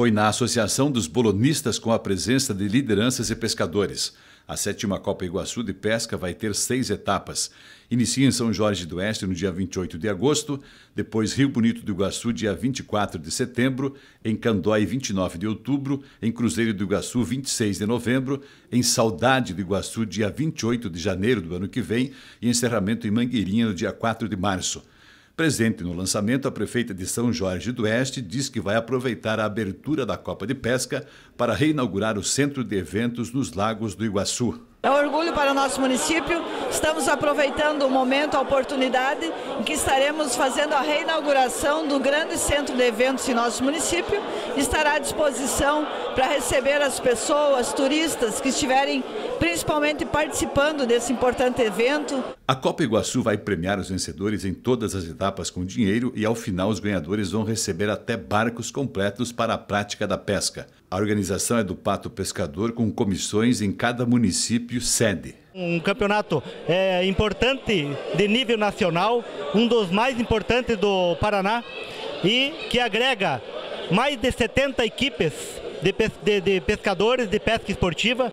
foi na Associação dos Bolonistas com a presença de lideranças e pescadores. A sétima Copa Iguaçu de Pesca vai ter seis etapas. Inicia em São Jorge do Oeste no dia 28 de agosto, depois Rio Bonito do Iguaçu, dia 24 de setembro, em Candói, 29 de outubro, em Cruzeiro do Iguaçu, 26 de novembro, em Saudade do Iguaçu, dia 28 de janeiro do ano que vem, e encerramento em Mangueirinha, no dia 4 de março. Presente no lançamento, a prefeita de São Jorge do Oeste diz que vai aproveitar a abertura da Copa de Pesca para reinaugurar o centro de eventos nos Lagos do Iguaçu. É um orgulho para o nosso município. Estamos aproveitando o momento, a oportunidade em que estaremos fazendo a reinauguração do grande centro de eventos em nosso município. Estará à disposição para receber as pessoas, turistas que estiverem principalmente participando desse importante evento. A Copa Iguaçu vai premiar os vencedores em todas as etapas com dinheiro e ao final os ganhadores vão receber até barcos completos para a prática da pesca. A organização é do Pato Pescador com comissões em cada município município sede. Um campeonato é, importante de nível nacional, um dos mais importantes do Paraná e que agrega mais de 70 equipes de, de, de pescadores de pesca esportiva